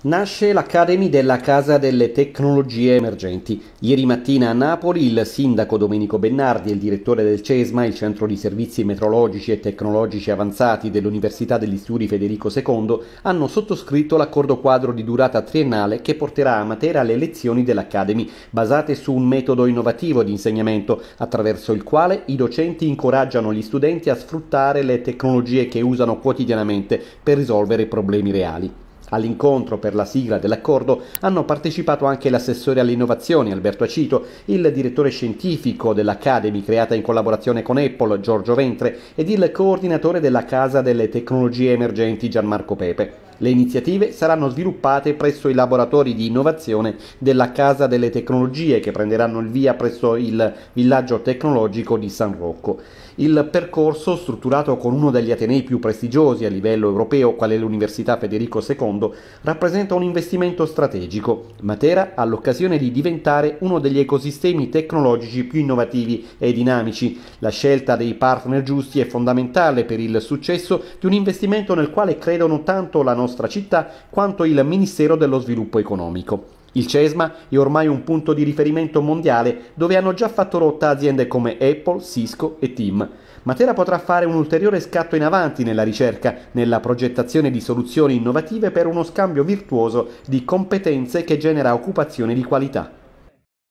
Nasce l'Academy della Casa delle Tecnologie Emergenti. Ieri mattina a Napoli il sindaco Domenico Bennardi e il direttore del CESMA, il Centro di Servizi Metrologici e Tecnologici Avanzati dell'Università degli Studi Federico II, hanno sottoscritto l'accordo quadro di durata triennale che porterà a Matera le lezioni dell'Academy, basate su un metodo innovativo di insegnamento, attraverso il quale i docenti incoraggiano gli studenti a sfruttare le tecnologie che usano quotidianamente per risolvere problemi reali. All'incontro per la sigla dell'accordo hanno partecipato anche l'assessore alle innovazioni Alberto Acito, il direttore scientifico dell'Academy creata in collaborazione con Apple Giorgio Ventre ed il coordinatore della Casa delle Tecnologie Emergenti Gianmarco Pepe. Le iniziative saranno sviluppate presso i laboratori di innovazione della Casa delle Tecnologie che prenderanno il via presso il villaggio tecnologico di San Rocco. Il percorso, strutturato con uno degli atenei più prestigiosi a livello europeo, quale l'Università Federico II, mondo, rappresenta un investimento strategico. Matera ha l'occasione di diventare uno degli ecosistemi tecnologici più innovativi e dinamici. La scelta dei partner giusti è fondamentale per il successo di un investimento nel quale credono tanto la nostra città quanto il Ministero dello Sviluppo Economico. Il CESMA è ormai un punto di riferimento mondiale dove hanno già fatto rotta aziende come Apple, Cisco e Team. Matera potrà fare un ulteriore scatto in avanti nella ricerca, nella progettazione di soluzioni innovative per uno scambio virtuoso di competenze che genera occupazione di qualità.